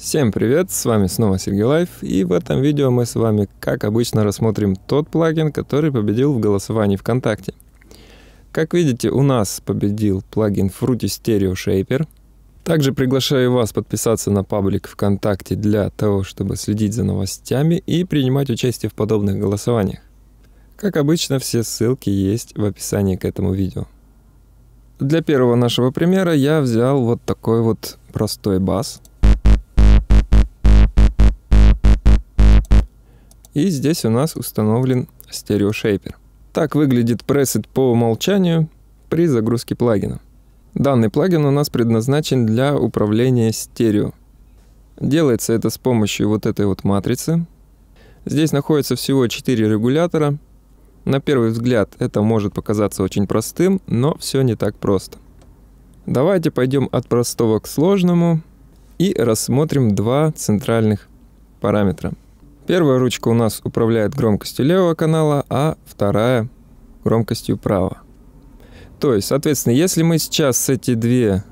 Всем привет, с вами снова Сергей Лайф, и в этом видео мы с вами, как обычно, рассмотрим тот плагин, который победил в голосовании ВКонтакте. Как видите, у нас победил плагин Fruity Stereo Shaper. Также приглашаю вас подписаться на паблик ВКонтакте для того, чтобы следить за новостями и принимать участие в подобных голосованиях. Как обычно, все ссылки есть в описании к этому видео. Для первого нашего примера я взял вот такой вот простой бас – И здесь у нас установлен стереошейпер. Так выглядит пресет по умолчанию при загрузке плагина. Данный плагин у нас предназначен для управления стерео. Делается это с помощью вот этой вот матрицы. Здесь находится всего 4 регулятора. На первый взгляд это может показаться очень простым, но все не так просто. Давайте пойдем от простого к сложному и рассмотрим два центральных параметра. Первая ручка у нас управляет громкостью левого канала, а вторая громкостью правого. То есть, соответственно, если мы сейчас эти две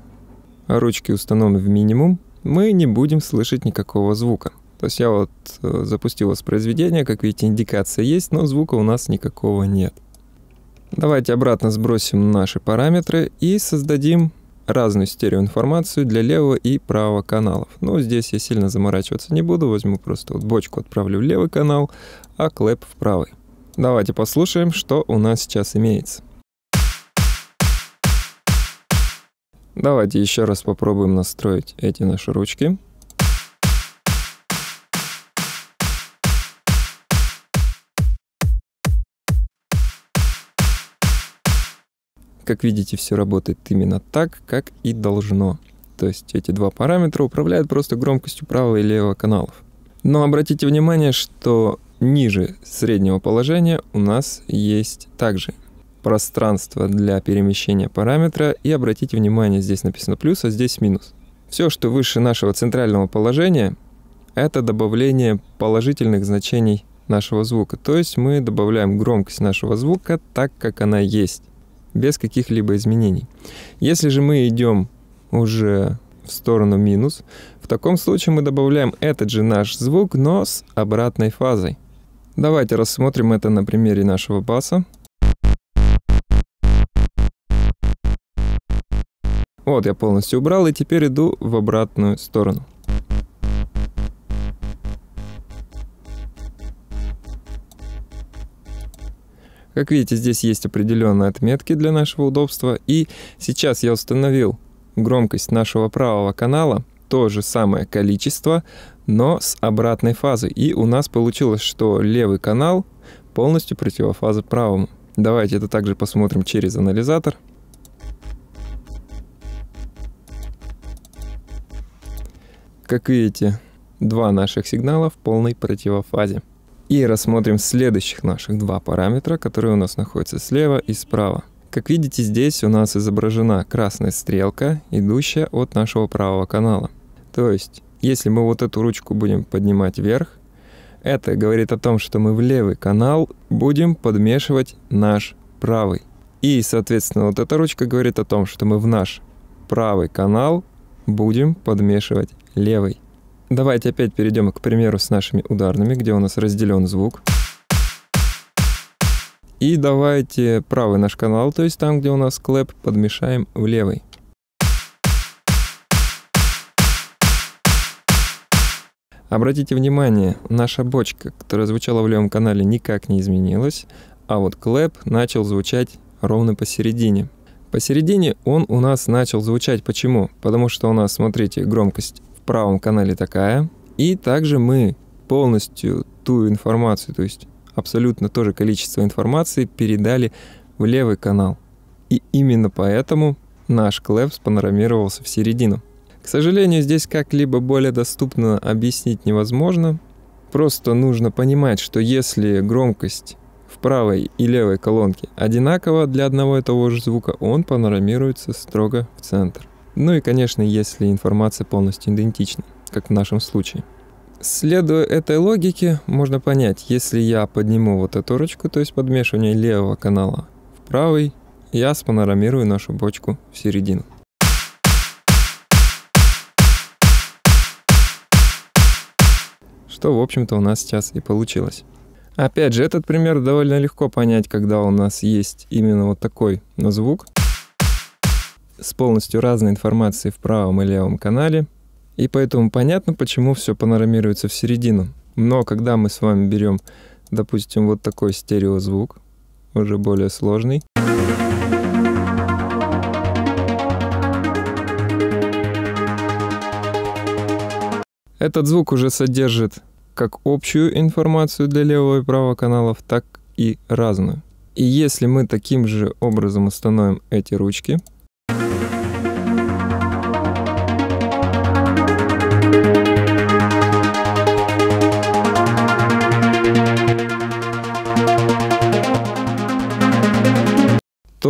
ручки установим в минимум, мы не будем слышать никакого звука. То есть я вот э, запустил воспроизведение, как видите, индикация есть, но звука у нас никакого нет. Давайте обратно сбросим наши параметры и создадим разную стереоинформацию для левого и правого каналов. Но здесь я сильно заморачиваться не буду, возьму просто вот бочку, отправлю в левый канал, а клеп в правый. Давайте послушаем, что у нас сейчас имеется. Давайте еще раз попробуем настроить эти наши ручки. как видите, все работает именно так, как и должно. То есть эти два параметра управляют просто громкостью правого и левого каналов. Но обратите внимание, что ниже среднего положения у нас есть также пространство для перемещения параметра. И обратите внимание, здесь написано плюс, а здесь минус. Все, что выше нашего центрального положения, это добавление положительных значений нашего звука. То есть мы добавляем громкость нашего звука так, как она есть без каких-либо изменений. Если же мы идем уже в сторону минус, в таком случае мы добавляем этот же наш звук, но с обратной фазой. Давайте рассмотрим это на примере нашего баса. Вот я полностью убрал и теперь иду в обратную сторону. Как видите, здесь есть определенные отметки для нашего удобства. И сейчас я установил громкость нашего правого канала, то же самое количество, но с обратной фазы. И у нас получилось, что левый канал полностью противофаза правому. Давайте это также посмотрим через анализатор. Как видите, два наших сигнала в полной противофазе. И рассмотрим следующих наших два параметра, которые у нас находятся слева и справа. Как видите, здесь у нас изображена красная стрелка, идущая от нашего правого канала. То есть, если мы вот эту ручку будем поднимать вверх, это говорит о том, что мы в левый канал будем подмешивать наш правый. И, соответственно, вот эта ручка говорит о том, что мы в наш правый канал будем подмешивать левый. Давайте опять перейдем к примеру с нашими ударными, где у нас разделен звук. И давайте правый наш канал, то есть там, где у нас клэп, подмешаем в левый. Обратите внимание, наша бочка, которая звучала в левом канале, никак не изменилась, а вот клэп начал звучать ровно посередине. Посередине он у нас начал звучать. Почему? Потому что у нас, смотрите, громкость правом канале такая. И также мы полностью ту информацию, то есть абсолютно то же количество информации передали в левый канал. И именно поэтому наш клэпс панорамировался в середину. К сожалению, здесь как-либо более доступно объяснить невозможно. Просто нужно понимать, что если громкость в правой и левой колонке одинакова для одного и того же звука, он панорамируется строго в центр. Ну и, конечно, если информация полностью идентична, как в нашем случае. Следуя этой логике, можно понять, если я подниму вот эту ручку, то есть подмешивание левого канала в правый, я спанорамирую нашу бочку в середину. Что, в общем-то, у нас сейчас и получилось. Опять же, этот пример довольно легко понять, когда у нас есть именно вот такой на звук с полностью разной информацией в правом и левом канале, и поэтому понятно, почему все панорамируется в середину. Но когда мы с вами берем, допустим, вот такой стереозвук, уже более сложный, Этот звук уже содержит как общую информацию для левого и правого каналов, так и разную. И если мы таким же образом установим эти ручки,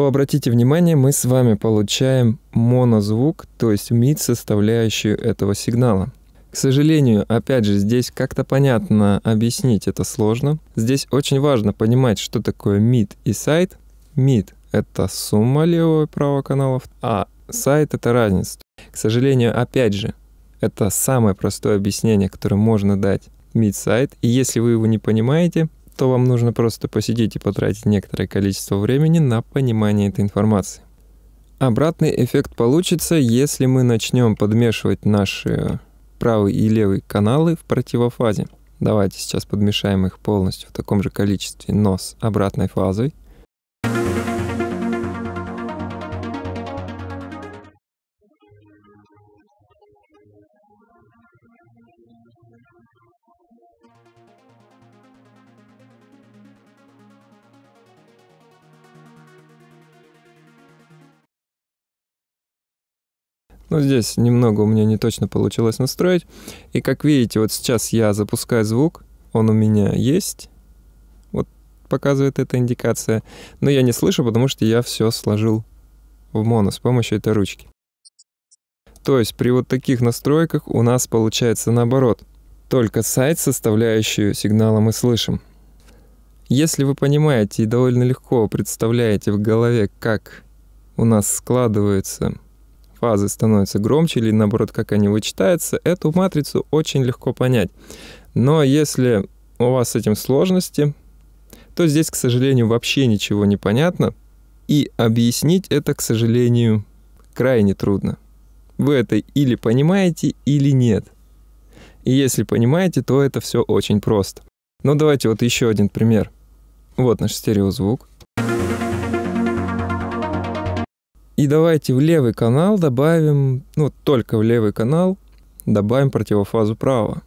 обратите внимание, мы с вами получаем монозвук, то есть мид составляющую этого сигнала. К сожалению, опять же, здесь как-то понятно объяснить это сложно. Здесь очень важно понимать, что такое мид и сайт. Мид — это сумма левого и правого каналов, а сайт — это разница. К сожалению, опять же, это самое простое объяснение, которое можно дать мид-сайт. И если вы его не понимаете, то вам нужно просто посидеть и потратить некоторое количество времени на понимание этой информации. Обратный эффект получится, если мы начнем подмешивать наши правый и левый каналы в противофазе. Давайте сейчас подмешаем их полностью в таком же количестве, но с обратной фазой – Ну, здесь немного у меня не точно получилось настроить. И как видите, вот сейчас я запускаю звук, он у меня есть. Вот показывает эта индикация. Но я не слышу, потому что я все сложил в моно с помощью этой ручки. То есть при вот таких настройках у нас получается наоборот. Только сайт, составляющую сигнала мы слышим. Если вы понимаете и довольно легко представляете в голове, как у нас складывается фазы становятся громче или наоборот, как они вычитаются, эту матрицу очень легко понять. Но если у вас с этим сложности, то здесь, к сожалению, вообще ничего не понятно, и объяснить это, к сожалению, крайне трудно. Вы это или понимаете, или нет. И если понимаете, то это все очень просто. Но давайте вот еще один пример. Вот наш стереозвук. И давайте в левый канал добавим, ну только в левый канал, добавим противофазу правого.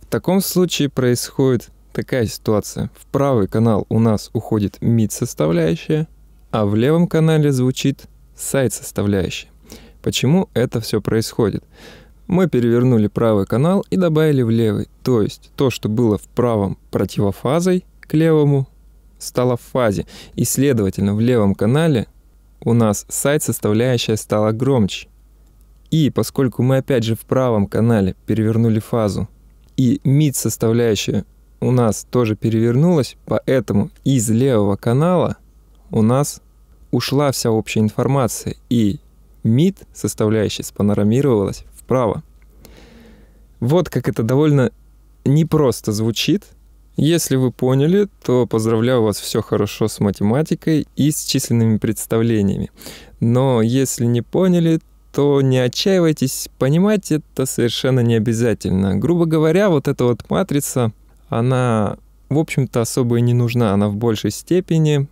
В таком случае происходит такая ситуация. В правый канал у нас уходит мид составляющая, а в левом канале звучит сайт составляющая. Почему это все происходит? Мы перевернули правый канал и добавили в левый, то есть то, что было в правом противофазой к левому, стало в фазе, и следовательно в левом канале у нас сайт составляющая стала громче. И поскольку мы опять же в правом канале перевернули фазу, и мид составляющая у нас тоже перевернулась, поэтому из левого канала у нас ушла вся общая информация, и мид составляющая спанорамировалась вправо. Вот как это довольно непросто звучит. Если вы поняли, то поздравляю вас, все хорошо с математикой и с численными представлениями. Но если не поняли, то не отчаивайтесь, понимать это совершенно не обязательно. Грубо говоря, вот эта вот матрица, она, в общем-то, особо и не нужна, она в большей степени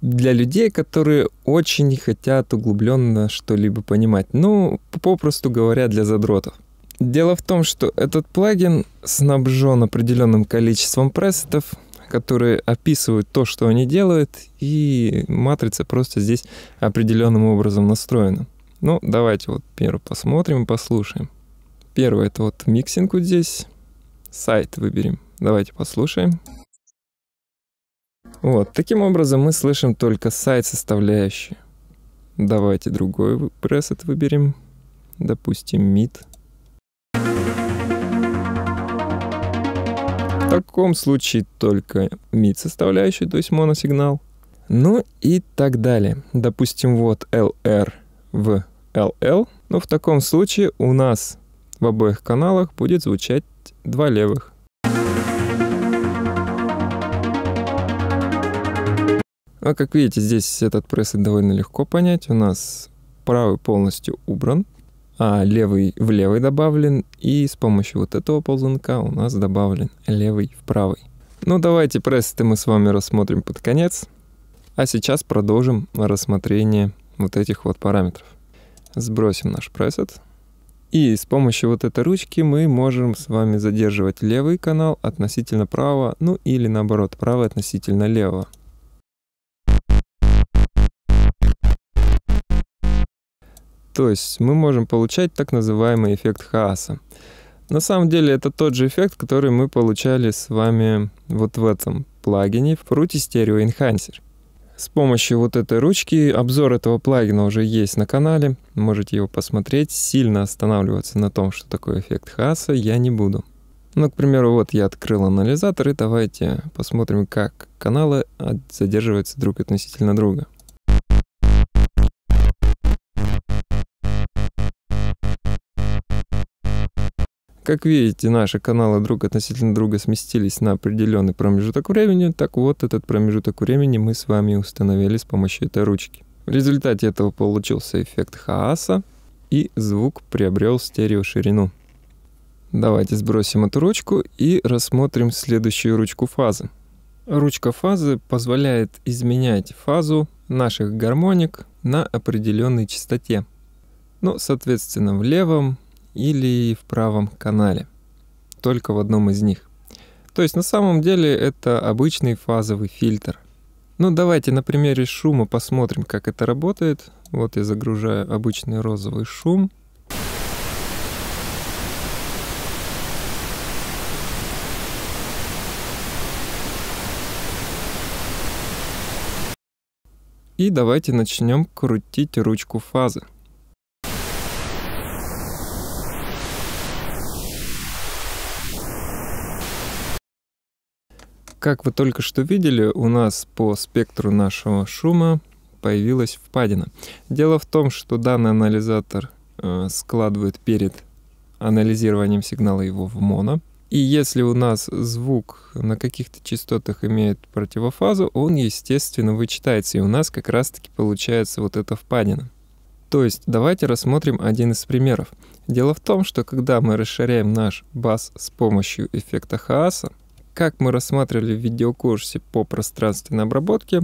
для людей, которые очень хотят углубленно что-либо понимать. Ну, попросту говоря, для задротов. Дело в том, что этот плагин снабжен определенным количеством пресетов, которые описывают то, что они делают, и матрица просто здесь определенным образом настроена. Ну, давайте вот первый посмотрим и послушаем. Первое это вот миксинг вот здесь. Сайт выберем. Давайте послушаем. Вот. Таким образом, мы слышим только сайт-составляющие. Давайте другой пресет выберем. Допустим, мид. В таком случае только мид составляющий, то есть моносигнал. Ну и так далее. Допустим, вот LR в LL. Но в таком случае у нас в обоих каналах будет звучать два левых. А как видите, здесь этот пресет довольно легко понять. У нас правый полностью убран, а левый в левый добавлен, и с помощью вот этого ползунка у нас добавлен левый в правый. Ну давайте пресеты мы с вами рассмотрим под конец, а сейчас продолжим рассмотрение вот этих вот параметров. Сбросим наш пресет. И с помощью вот этой ручки мы можем с вами задерживать левый канал относительно правого, ну или наоборот, правый относительно левого. То есть мы можем получать так называемый эффект хаоса. На самом деле это тот же эффект, который мы получали с вами вот в этом плагине в Fruity Stereo Enhancer. С помощью вот этой ручки обзор этого плагина уже есть на канале, можете его посмотреть. Сильно останавливаться на том, что такое эффект хаоса, я не буду. Ну, к примеру, вот я открыл анализатор, и давайте посмотрим, как каналы задерживаются друг относительно друга. Как видите, наши каналы друг относительно друга сместились на определенный промежуток времени, так вот этот промежуток времени мы с вами установили с помощью этой ручки. В результате этого получился эффект хаоса, и звук приобрел стереоширину. Давайте сбросим эту ручку и рассмотрим следующую ручку фазы. Ручка фазы позволяет изменять фазу наших гармоник на определенной частоте. Ну, соответственно, в левом, или в правом канале. Только в одном из них. То есть на самом деле это обычный фазовый фильтр. Ну давайте на примере шума посмотрим, как это работает. Вот я загружаю обычный розовый шум. И давайте начнем крутить ручку фазы. Как вы только что видели, у нас по спектру нашего шума появилась впадина. Дело в том, что данный анализатор э, складывает перед анализированием сигнала его в моно. И если у нас звук на каких-то частотах имеет противофазу, он, естественно, вычитается, и у нас как раз-таки получается вот эта впадина. То есть давайте рассмотрим один из примеров. Дело в том, что когда мы расширяем наш бас с помощью эффекта хаоса как мы рассматривали в видеокурсе по пространственной обработке,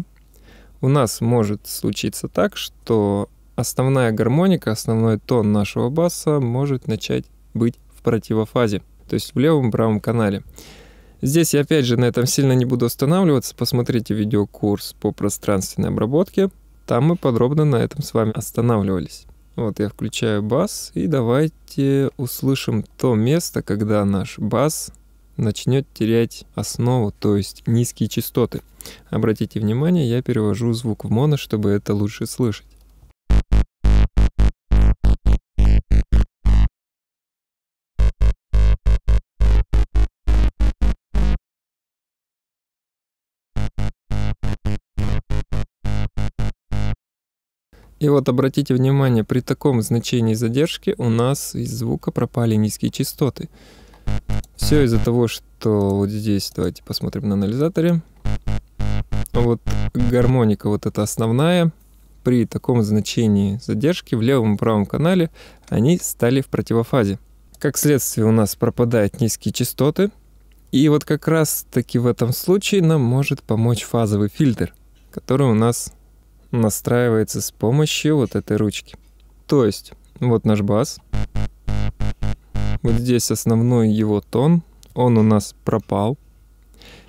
у нас может случиться так, что основная гармоника, основной тон нашего баса может начать быть в противофазе, то есть в левом правом канале. Здесь я опять же на этом сильно не буду останавливаться, посмотрите видеокурс по пространственной обработке, там мы подробно на этом с вами останавливались. Вот я включаю бас, и давайте услышим то место, когда наш бас начнет терять основу, то есть низкие частоты. Обратите внимание, я перевожу звук в моно, чтобы это лучше слышать. И вот обратите внимание, при таком значении задержки у нас из звука пропали низкие частоты все из-за того, что вот здесь, давайте посмотрим на анализаторе. Вот гармоника вот эта основная, при таком значении задержки в левом и правом канале они стали в противофазе. Как следствие у нас пропадают низкие частоты, и вот как раз таки в этом случае нам может помочь фазовый фильтр, который у нас настраивается с помощью вот этой ручки. То есть вот наш бас, вот здесь основной его тон, он у нас пропал.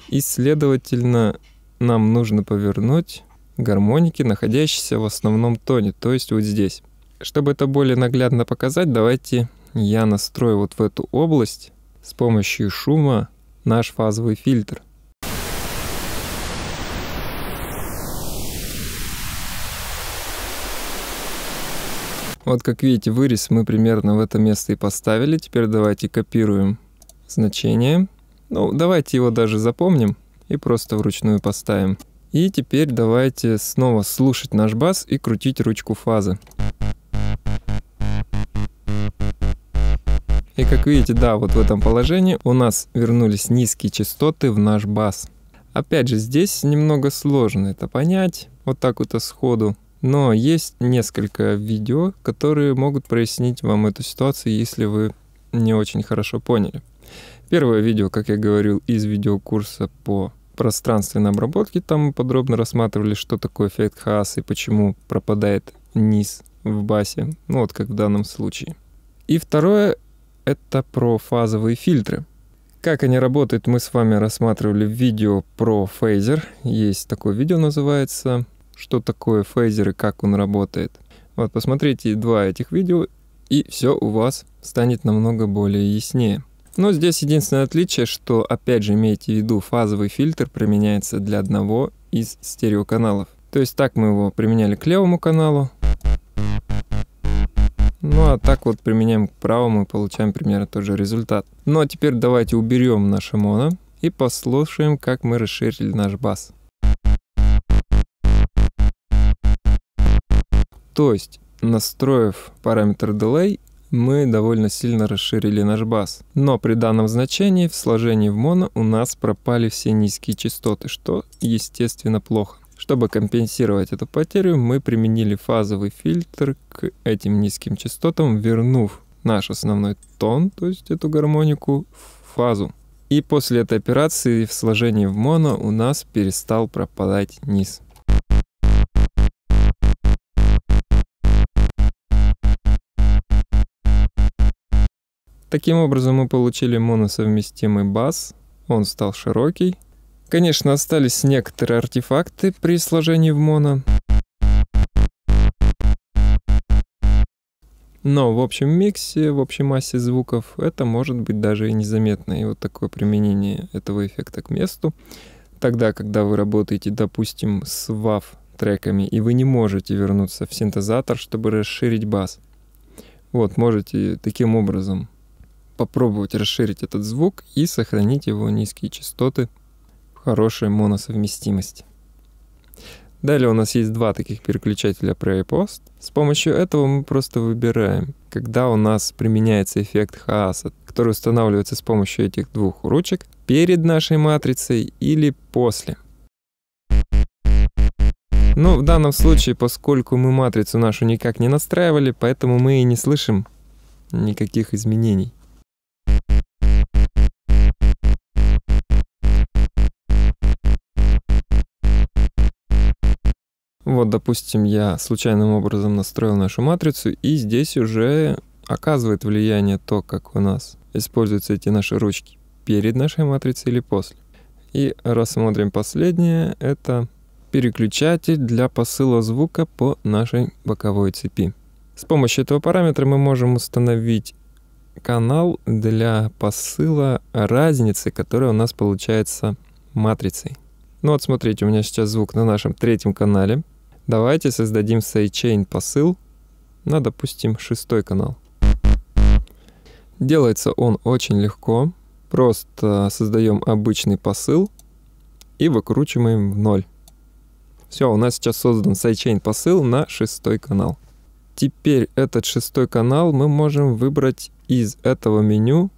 И, следовательно, нам нужно повернуть гармоники, находящиеся в основном тоне, то есть вот здесь. Чтобы это более наглядно показать, давайте я настрою вот в эту область с помощью шума наш фазовый фильтр – Вот как видите, вырез мы примерно в это место и поставили. Теперь давайте копируем значение. Ну, давайте его даже запомним и просто вручную поставим. И теперь давайте снова слушать наш бас и крутить ручку фазы. И как видите, да, вот в этом положении у нас вернулись низкие частоты в наш бас. Опять же, здесь немного сложно это понять, вот так вот сходу. Но есть несколько видео, которые могут прояснить вам эту ситуацию, если вы не очень хорошо поняли. Первое видео, как я говорил, из видеокурса по пространственной обработке. Там мы подробно рассматривали, что такое эффект хаос и почему пропадает низ в басе, ну вот как в данном случае. И второе — это про фазовые фильтры. Как они работают, мы с вами рассматривали в видео про фейзер. Есть такое видео, называется что такое фейзер и как он работает. Вот, посмотрите два этих видео, и все у вас станет намного более яснее. Но здесь единственное отличие, что, опять же, имейте в виду, фазовый фильтр применяется для одного из стереоканалов. То есть так мы его применяли к левому каналу. Ну а так вот применяем к правому и получаем примерно тот же результат. Ну а теперь давайте уберем наше моно и послушаем, как мы расширили наш бас. То есть, настроив параметр delay, мы довольно сильно расширили наш бас. Но при данном значении в сложении в моно у нас пропали все низкие частоты, что естественно плохо. Чтобы компенсировать эту потерю, мы применили фазовый фильтр к этим низким частотам, вернув наш основной тон, то есть эту гармонику, в фазу. И после этой операции в сложении в моно у нас перестал пропадать низ. Таким образом мы получили моносовместимый бас, он стал широкий. Конечно, остались некоторые артефакты при сложении в моно. Но в общем миксе, в общей массе звуков это может быть даже и незаметно. И вот такое применение этого эффекта к месту. Тогда, когда вы работаете, допустим, с WAV треками, и вы не можете вернуться в синтезатор, чтобы расширить бас. Вот, можете таким образом попробовать расширить этот звук и сохранить его низкие частоты в хорошей моносовместимости. Далее у нас есть два таких переключателя pre post. С помощью этого мы просто выбираем, когда у нас применяется эффект хаоса, который устанавливается с помощью этих двух ручек перед нашей матрицей или после. Но в данном случае, поскольку мы матрицу нашу никак не настраивали, поэтому мы и не слышим никаких изменений. Вот, допустим, я случайным образом настроил нашу матрицу, и здесь уже оказывает влияние то, как у нас используются эти наши ручки перед нашей матрицей или после. И рассмотрим последнее. Это переключатель для посыла звука по нашей боковой цепи. С помощью этого параметра мы можем установить канал для посыла разницы, которая у нас получается матрицей. Ну вот смотрите, у меня сейчас звук на нашем третьем канале. Давайте создадим сайчейн посыл на, допустим, шестой канал. Делается он очень легко. Просто создаем обычный посыл и выкручиваем в ноль. Все, у нас сейчас создан сайчейн посыл на шестой канал. Теперь этот шестой канал мы можем выбрать из этого меню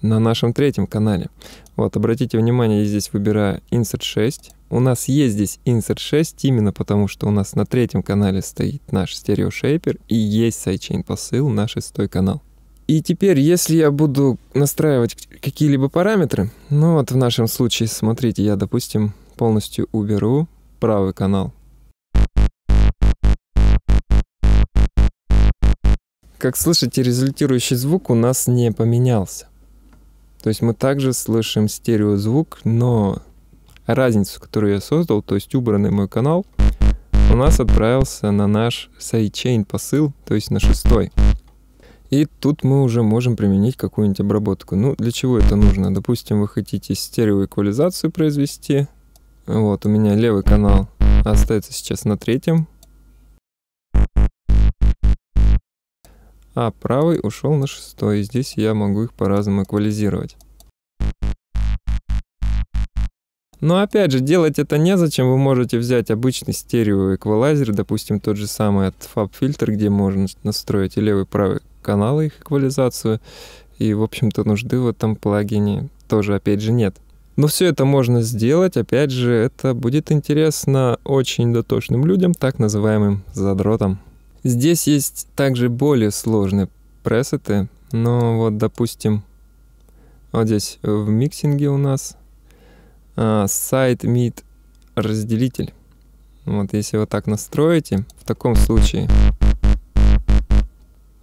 на нашем третьем канале. Вот, обратите внимание, я здесь выбираю Insert 6. У нас есть здесь Insert 6 именно потому, что у нас на третьем канале стоит наш стереошейпер и есть сайдчейн посыл, на шестой канал. И теперь, если я буду настраивать какие-либо параметры, ну вот в нашем случае, смотрите, я, допустим, полностью уберу правый канал. Как слышите, результирующий звук у нас не поменялся. То есть мы также слышим стереозвук, но разницу, которую я создал, то есть убранный мой канал, у нас отправился на наш сайдчейн посыл, то есть на шестой. И тут мы уже можем применить какую-нибудь обработку. Ну, для чего это нужно? Допустим, вы хотите стереоэквализацию произвести. Вот, у меня левый канал остается сейчас на третьем. А правый ушел на шестой. И здесь я могу их по-разному эквализировать. Но опять же, делать это незачем. Вы можете взять обычный стерео эквалайзер, допустим, тот же самый от FAB-фильтр, где можно настроить и левый, и правый каналы их эквализацию. И, в общем-то, нужды в этом плагине тоже, опять же, нет. Но все это можно сделать, опять же, это будет интересно очень дотошным людям, так называемым задротам. Здесь есть также более сложные пресеты, но вот, допустим, вот здесь в миксинге у нас Э, сайт мид разделитель. Вот если вот так настроите, в таком случае...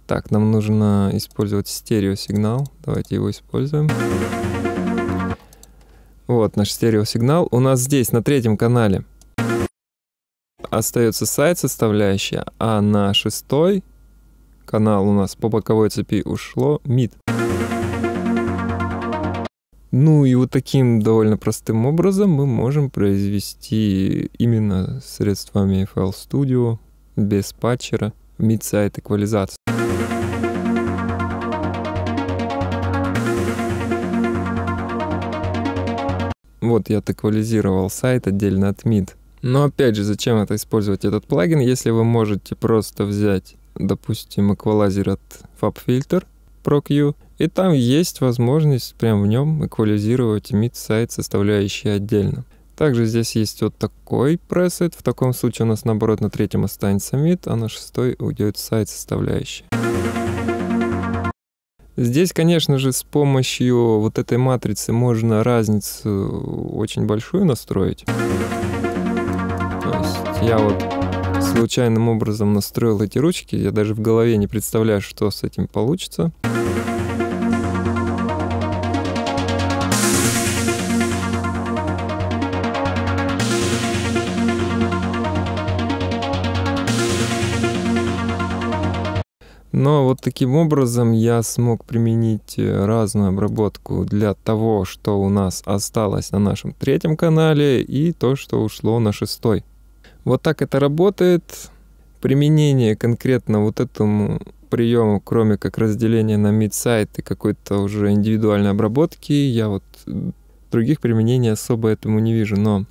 Так, нам нужно использовать стереосигнал. Давайте его используем. Вот наш стереосигнал. У нас здесь, на третьем канале, остается сайт составляющая, а на шестой канал у нас по боковой цепи ушло мид. Ну и вот таким довольно простым образом мы можем произвести именно средствами FL Studio без патчера мидсайт эквализацию. Вот я эквализировал сайт отдельно от мид. Но опять же, зачем это использовать этот плагин, если вы можете просто взять, допустим, эквалайзер от FabFilter ProQ и там есть возможность прям в нем эквализировать имид сайт составляющие отдельно. Также здесь есть вот такой пресет. В таком случае у нас наоборот на третьем останется мид, а на шестой уйдет сайт составляющий. Здесь, конечно же, с помощью вот этой матрицы можно разницу очень большую настроить. То есть я вот случайным образом настроил эти ручки, я даже в голове не представляю, что с этим получится. Но вот таким образом я смог применить э, разную обработку для того, что у нас осталось на нашем третьем канале и то, что ушло на шестой. Вот так это работает. Применение конкретно вот этому приему, кроме как разделения на мид-сайт и какой-то уже индивидуальной обработки, я вот э, других применений особо этому не вижу. Но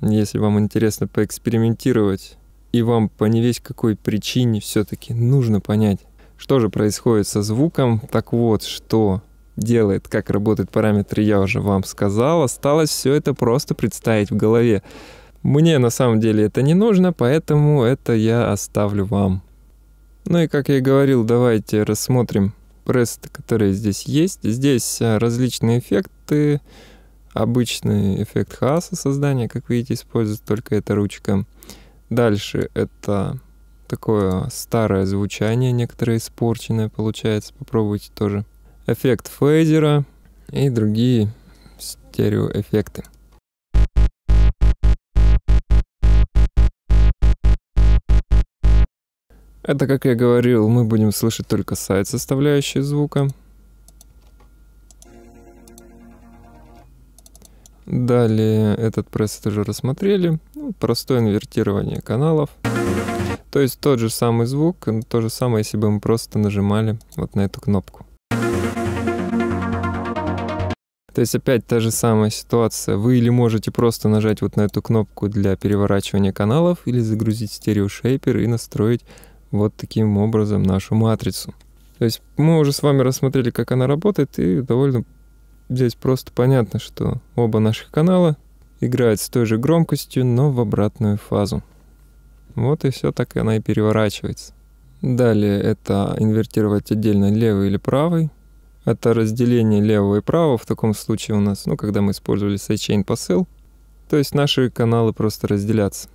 если вам интересно поэкспериментировать и вам по не весь какой причине все-таки нужно понять, что же происходит со звуком? Так вот, что делает, как работают параметры, я уже вам сказал. Осталось все это просто представить в голове. Мне на самом деле это не нужно, поэтому это я оставлю вам. Ну и как я и говорил, давайте рассмотрим пресеты, которые здесь есть. Здесь а, различные эффекты. Обычный эффект хаоса создания, как видите, используется только эта ручка. Дальше это Такое старое звучание, некоторое испорченное получается. Попробуйте тоже. Эффект фейдера и другие стереоэффекты. Это, как я говорил, мы будем слышать только сайт составляющие звука. Далее этот пресс тоже рассмотрели. Ну, простое инвертирование каналов. То есть тот же самый звук, то же самое, если бы мы просто нажимали вот на эту кнопку. То есть опять та же самая ситуация. Вы или можете просто нажать вот на эту кнопку для переворачивания каналов, или загрузить стереошейпер и настроить вот таким образом нашу матрицу. То есть мы уже с вами рассмотрели, как она работает, и довольно здесь просто понятно, что оба наших канала играют с той же громкостью, но в обратную фазу. Вот и все, так она и переворачивается. Далее это инвертировать отдельно левый или правый. Это разделение левого и правого. В таком случае у нас, ну, когда мы использовали сайчейн посыл, то есть наши каналы просто разделятся.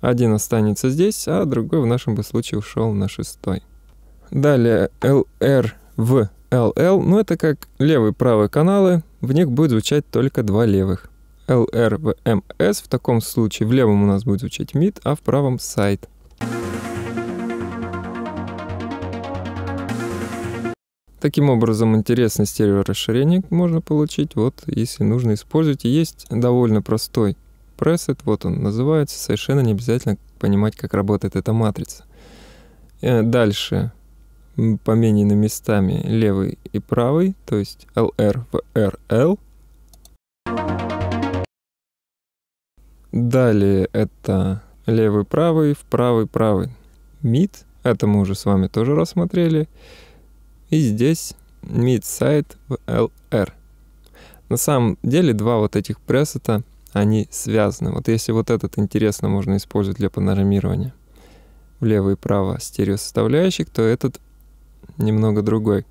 Один останется здесь, а другой в нашем бы случае ушел на шестой. Далее LR в LL, ну это как левый и правый каналы, в них будет звучать только два левых. LRVMS. В таком случае в левом у нас будет звучать mid, а в правом сайт. Таким образом, интересное стереорасширение можно получить, вот, если нужно, использовать, Есть довольно простой пресет, вот он называется, совершенно не обязательно понимать, как работает эта матрица. Э, дальше, поменены местами левый и правый, то есть LR в RL – Далее это левый-правый, вправый-правый. Мид, это мы уже с вами тоже рассмотрели. И здесь mid side в LR. На самом деле два вот этих пресета, они связаны. Вот если вот этот интересно можно использовать для панорамирования влево и право стереосоставляющих, то этот немного другой.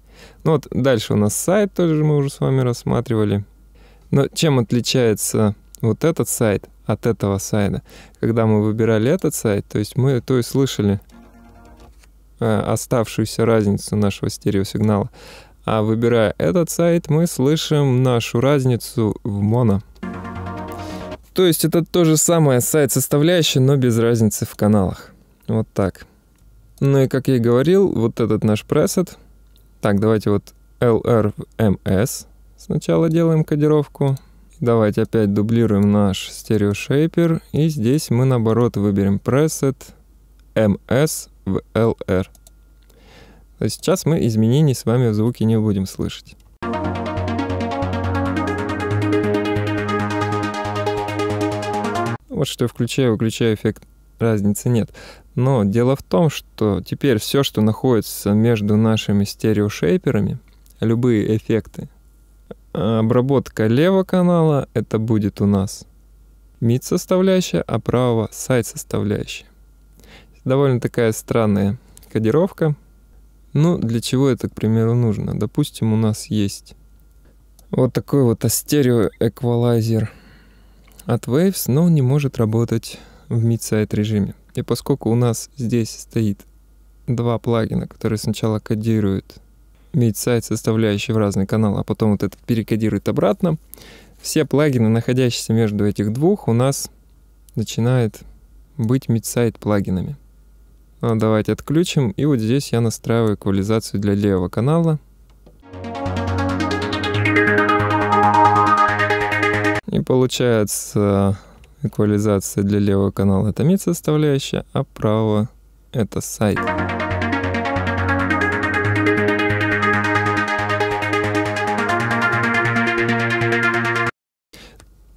Ну вот дальше у нас сайт тоже мы уже с вами рассматривали. Но чем отличается вот этот сайт от этого сайта. Когда мы выбирали этот сайт, то есть мы то и слышали э, оставшуюся разницу нашего стереосигнала. А выбирая этот сайт, мы слышим нашу разницу в моно. То есть это то же самое сайт составляющий, но без разницы в каналах. Вот так. Ну и как я и говорил, вот этот наш пресет. Так, давайте вот LRMS. Сначала делаем кодировку. Давайте опять дублируем наш стереошейпер. И здесь мы наоборот выберем preset MS в LR. То есть сейчас мы изменений с вами в звуке не будем слышать. Вот что я включаю, выключаю эффект, разницы нет. Но дело в том, что теперь все, что находится между нашими стереошейперами, любые эффекты, обработка левого канала это будет у нас mid составляющая, а правого side составляющая. Довольно такая странная кодировка. Ну, для чего это, к примеру, нужно? Допустим, у нас есть вот такой вот астерео эквалайзер от Waves, но он не может работать в mid-side режиме. И поскольку у нас здесь стоит два плагина, которые сначала кодируют медсайт составляющий в разные каналы, а потом вот это перекодирует обратно. Все плагины, находящиеся между этих двух, у нас начинает быть медсайт плагинами. Ну, давайте отключим. И вот здесь я настраиваю эквализацию для левого канала. И получается эквализация для левого канала это мид составляющая, а право это сайт.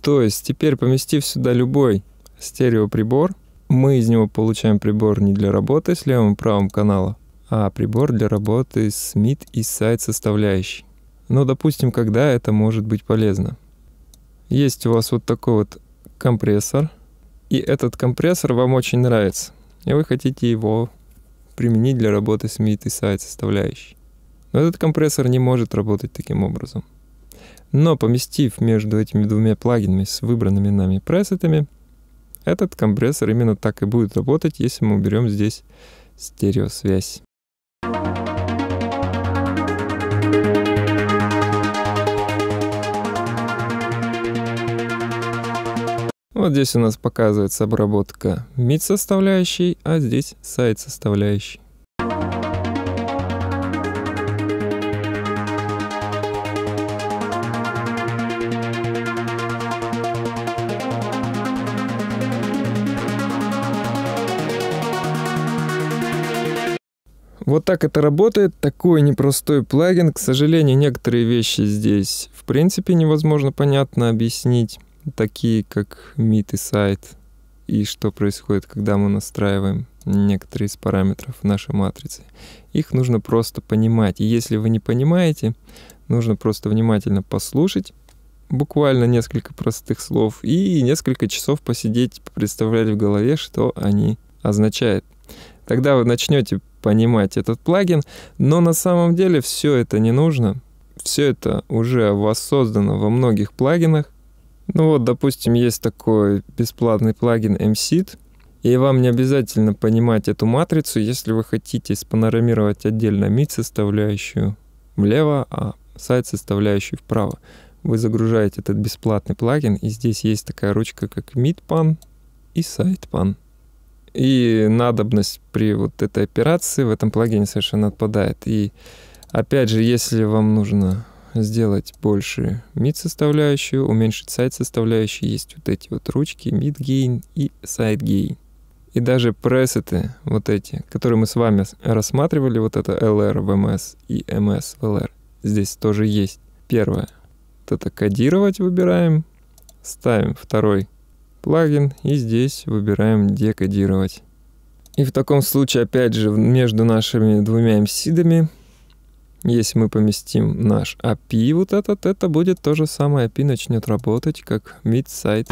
То есть теперь поместив сюда любой стереоприбор, мы из него получаем прибор не для работы с левым и правым канала, а прибор для работы с мид и сайт составляющей. Но допустим, когда это может быть полезно. Есть у вас вот такой вот компрессор, и этот компрессор вам очень нравится, и вы хотите его применить для работы с мид и сайт составляющей. Но этот компрессор не может работать таким образом. Но поместив между этими двумя плагинами с выбранными нами пресетами, этот компрессор именно так и будет работать, если мы уберем здесь стереосвязь. Вот здесь у нас показывается обработка мид составляющей, а здесь сайт составляющей. Вот так это работает. Такой непростой плагин. К сожалению, некоторые вещи здесь в принципе невозможно понятно объяснить, такие как мид и сайт, и что происходит, когда мы настраиваем некоторые из параметров нашей матрицы. Их нужно просто понимать. И если вы не понимаете, нужно просто внимательно послушать буквально несколько простых слов и несколько часов посидеть, представлять в голове, что они означают. Тогда вы начнете понимать этот плагин, но на самом деле все это не нужно. Все это уже воссоздано во многих плагинах. Ну вот, допустим, есть такой бесплатный плагин MSID, и вам не обязательно понимать эту матрицу, если вы хотите спанорамировать отдельно мид составляющую влево, а сайт составляющий вправо. Вы загружаете этот бесплатный плагин, и здесь есть такая ручка, как midpan и sitepan. И надобность при вот этой операции в этом плагине совершенно отпадает. И опять же, если вам нужно сделать больше mid составляющую, уменьшить сайт составляющую, есть вот эти вот ручки mid gain и side gain. И даже пресеты вот эти, которые мы с вами рассматривали, вот это LR в MS и MS в LR, здесь тоже есть. Первое, вот это кодировать выбираем, ставим второй плагин, и здесь выбираем «Декодировать». И в таком случае, опять же, между нашими двумя MCDами, если мы поместим наш API, вот этот, это будет то же самое API, начнет работать как mid site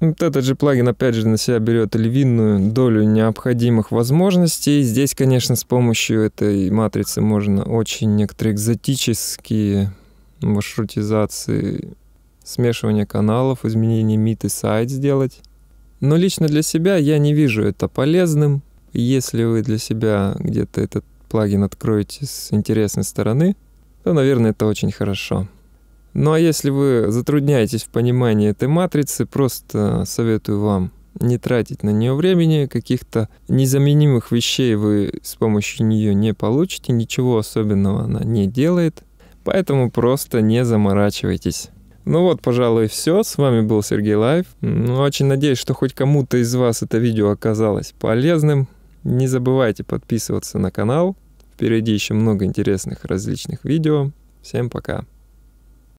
Вот этот же плагин, опять же, на себя берет львиную долю необходимых возможностей. Здесь, конечно, с помощью этой матрицы можно очень некоторые экзотические маршрутизации смешивание каналов, изменение мид и сайт сделать. Но лично для себя я не вижу это полезным. Если вы для себя где-то этот плагин откроете с интересной стороны, то, наверное, это очень хорошо. Ну а если вы затрудняетесь в понимании этой матрицы, просто советую вам не тратить на нее времени, каких-то незаменимых вещей вы с помощью нее не получите, ничего особенного она не делает, поэтому просто не заморачивайтесь. Ну вот, пожалуй, все. С вами был Сергей Лайв. Ну, очень надеюсь, что хоть кому-то из вас это видео оказалось полезным. Не забывайте подписываться на канал. Впереди еще много интересных различных видео. Всем пока.